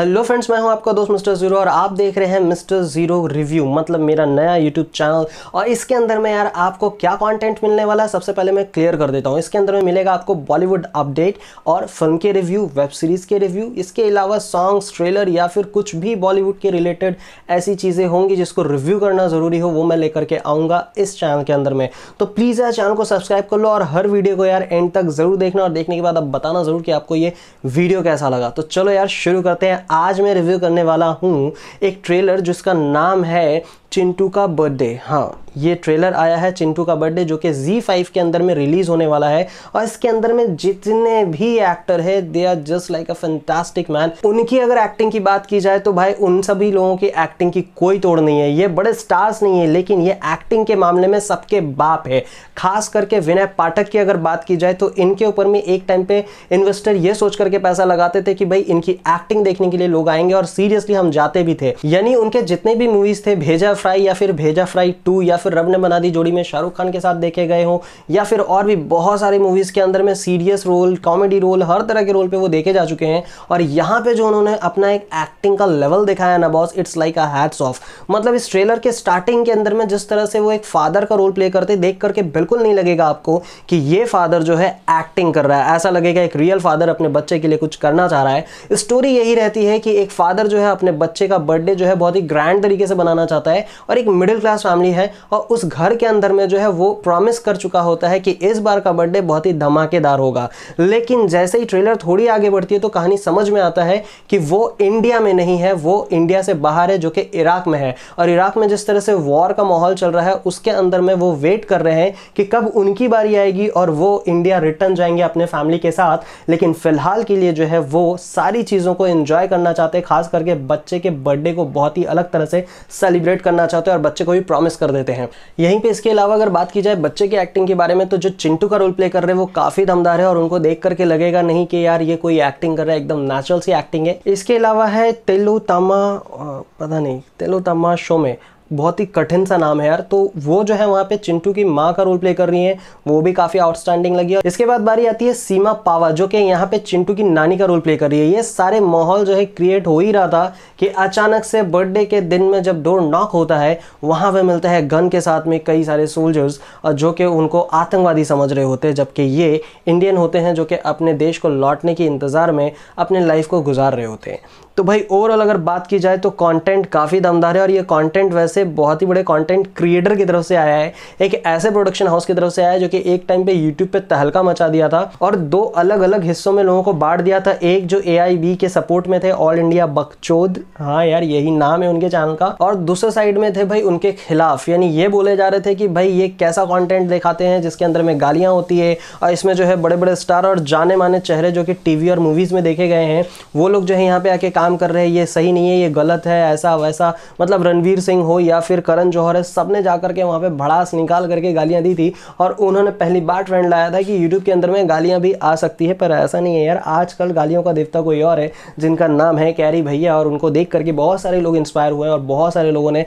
hello friends मैं हूं आपका दोस्त मिस्टर ज़ीरो और आप देख रहे हैं मिस्टर ज़ीरो रिव्यू मतलब मेरा नया यूट्यूब चैनल और इसके अंदर में यार आपको क्या कंटेंट मिलने वाला है सबसे पहले मैं क्लियर कर देता हूं इसके अंदर में मिलेगा आपको बॉलीवुड अपडेट और फिल्म के रिव्यू वेब सीरीज़ के रिव्यू इसके अलावा सॉन्ग्स ट्रेलर या फिर कुछ भी बॉलीवुड के रिलेटेड ऐसी चीज़ें होंगी जिसको रिव्यू करना ज़रूरी हो वो मैं लेकर के आऊँगा इस चैनल के अंदर में तो प्लीज़ यार चैनल को सब्सक्राइब कर लो और हर वीडियो को यार एंड तक ज़रूर देखना और देखने के बाद आप बताना ज़रूर कि आपको ये वीडियो कैसा लगा तो चलो यार शुरू करते हैं आज मैं रिव्यू करने वाला हूँ एक ट्रेलर जिसका नाम है चिंटू का बर्थडे हाँ ये ट्रेलर आया है चिंटू का बर्थडे जो कि जी फाइव के अंदर में रिलीज होने वाला है और इसके अंदर में जितने भी एक्टर है they are just like a fantastic man उनकी अगर एक्टिंग की बात की जाए तो भाई उन सभी लोगों की एक्टिंग की कोई तोड़ नहीं है ये बड़े स्टार्स नहीं है लेकिन ये एक्टिंग के मामले में सबके बाप है खास करके विनय पाठक की अगर बात की जाए तो इनके ऊपर में एक टाइम पे इन्वेस्टर ये सोच करके पैसा लगाते थे कि भाई इनकी एक्टिंग देखने के लिए लोग आएंगे और सीरियसली हम जाते भी थे यानी उनके जितने भी मूवीज थे भेजा फ्राई या फिर भेजा फ्राई टू या फिर रब ने बना दी जोड़ी में शाहरुख खान के साथ देखे गए हों या फिर और भी बहुत सारी मूवीज़ के अंदर में सीरियस रोल कॉमेडी रोल हर तरह के रोल पर वो देखे जा चुके हैं और यहाँ पर जो उन्होंने अपना एक एक्टिंग का लेवल दिखाया ना boss it's like a hats off मतलब इस ट्रेलर के स्टार्टिंग के अंदर में जिस तरह से वो एक फादर का रोल प्ले करते देख करके बिल्कुल नहीं लगेगा आपको कि ये फादर जो है एक्टिंग कर रहा है ऐसा लगेगा एक रियल फादर अपने बच्चे के लिए कुछ करना चाह रहा है स्टोरी यही रहती है कि एक फादर जो है अपने बच्चे का बर्थडे जो है बहुत ही ग्रैंड तरीके से बनाना चाहता है और एक मिडिल क्लास फैमिली है और उस घर के अंदर में जो है वो प्रॉमिस कर चुका होता है कि इस बार का बर्थडे बहुत ही धमाकेदार होगा लेकिन जैसे ही ट्रेलर थोड़ी आगे बढ़ती है तो कहानी समझ में आता है कि वो इंडिया में नहीं है वो इंडिया से बाहर है जो कि इराक में है और इराक में जिस तरह से वॉर का माहौल चल रहा है उसके अंदर में वो वेट कर रहे हैं कि कब उनकी बारी आएगी और वो इंडिया रिटर्न जाएंगे अपने फैमिली के साथ लेकिन फिलहाल के लिए जो है वो सारी चीज़ों को एंजॉय करना चाहते हैं खास करके बच्चे के बर्थडे को बहुत ही अलग तरह से सेलिब्रेट करना करना चाहते हैं और बच्चे को भी प्रॉमिस कर देते हैं यहीं पे इसके अलावा अगर बात की जाए बच्चे की एक्टिंग के बारे में तो जो चिंटू का रोल प्ले कर रहे हैं वो काफ़ी दमदार है और उनको देख करके लगेगा नहीं कि यार ये कोई एक्टिंग कर रहा है एकदम नेचुरल सी एक्टिंग है इसके अलावा है तेलू तामा पता नहीं तेलू तामा शो में बहुत ही कठिन सा नाम है यार तो वो जो है वहाँ पे चिंटू की माँ का रोल प्ले कर रही है वो भी काफ़ी आउटस्टैंडिंग लगी है इसके बाद बारी आती है सीमा पावा जो कि यहाँ पे चिंटू की नानी का रोल प्ले कर रही है ये सारे माहौल जो है क्रिएट हो ही रहा था कि अचानक से बर्थडे के दिन में जब डोर नॉक होता है वहाँ पर मिलता है गन के साथ में कई सारे सोल्जर्स जो कि उनको आतंकवादी समझ रहे होते हैं जबकि ये इंडियन होते हैं जो कि अपने देश को लौटने के इंतज़ार में अपने लाइफ को गुजार रहे होते हैं तो भाई ओवरऑल अगर बात की जाए तो कंटेंट काफ़ी दमदार है और ये कंटेंट वैसे बहुत ही बड़े कंटेंट क्रिएटर की तरफ से आया है एक ऐसे प्रोडक्शन हाउस की तरफ से आया है जो कि एक टाइम पे यूट्यूब पे तहलका मचा दिया था और दो अलग अलग हिस्सों में लोगों को बांट दिया था एक जो ए के सपोर्ट में थे ऑल इंडिया बकचोद हाँ यार यही नाम है उनके चैनल का और दूसरे साइड में थे भाई उनके खिलाफ यानी ये बोले जा रहे थे कि भाई ये कैसा कॉन्टेंट दिखाते हैं जिसके अंदर में गालियाँ होती है और इसमें जो है बड़े बड़े स्टार और जाने माने चेहरे जो कि टीवी और मूवीज़ में देखे गए हैं वो लोग जो है यहाँ पे आके काम काम कर रहे हैं ये सही नहीं है ये गलत है ऐसा वैसा मतलब रणवीर सिंह हो या फिर करण जौहर है सब ने जाकर के वहाँ पे भड़ास निकाल करके गालियाँ दी थी और उन्होंने पहली बार ट्रेंड लाया था कि यूट्यूब के अंदर में गालियाँ भी आ सकती है पर ऐसा नहीं है यार आजकल गालियों का देवता कोई और है जिनका नाम है कैरी भैया और उनको देख करके बहुत सारे लोग इंस्पायर हुए और बहुत सारे लोगों ने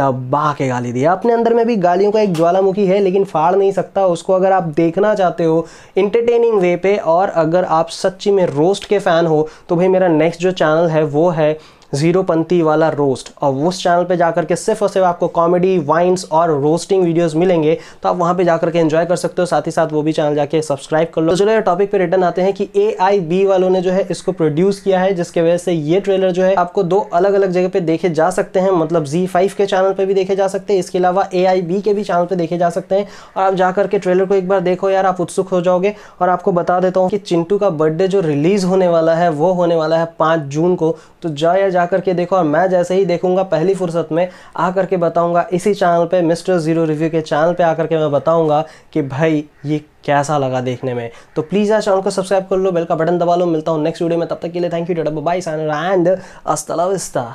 दबा के गाली दी अपने अंदर में भी गालियों का एक ज्वालामुखी है लेकिन फाड़ नहीं सकता उसको अगर आप देखना चाहते हो इंटरटेनिंग वे पे और अगर आप सच्ची में रोस्ट के फ़ैन हो तो भाई मेरा नेक्स्ट जो चैनल है है वो है जीरो पंथी वाला रोस्ट और उस चैनल पे जाकर के सिर्फ और सिर्फ आपको कॉमेडी वाइन्स और रोस्टिंग वीडियोस मिलेंगे तो आप वहाँ पे जाकर के एंजॉय कर सकते हो साथ ही साथ वो भी चैनल जाके सब्सक्राइब कर लो तो चलो टॉपिक पे रिटर्न आते हैं कि ए वालों ने जो है इसको प्रोड्यूस किया है जिसके वजह से ये ट्रेलर जो है आपको दो अलग अलग जगह पे देखे जा सकते हैं मतलब जी के चैनल पर भी देखे जा सकते हैं इसके अलावा ए के भी चैनल पर देखे जा सकते हैं और आप जाकर के ट्रेलर को एक बार देखो यार आप उत्सुक हो जाओगे और आपको बता देता हूँ कि चिंटू का बर्थडे जो रिलीज होने वाला है वो होने वाला है पाँच जून को तो जाया जाकर के देखो और मैं जैसे ही देखूंगा पहली फुर्सत में आकर के बताऊंगा इसी चैनल पे मिस्टर ज़ीरो रिव्यू के चैनल पे आकर के मैं बताऊंगा कि भाई ये कैसा लगा देखने में तो प्लीज़ यार चैनल को सब्सक्राइब कर लो बेल का बटन दबा लो मिलता हूँ नेक्स्ट वीडियो में तब तक के लिए थैंक यू डॉ बाई सैन एंड अस्ता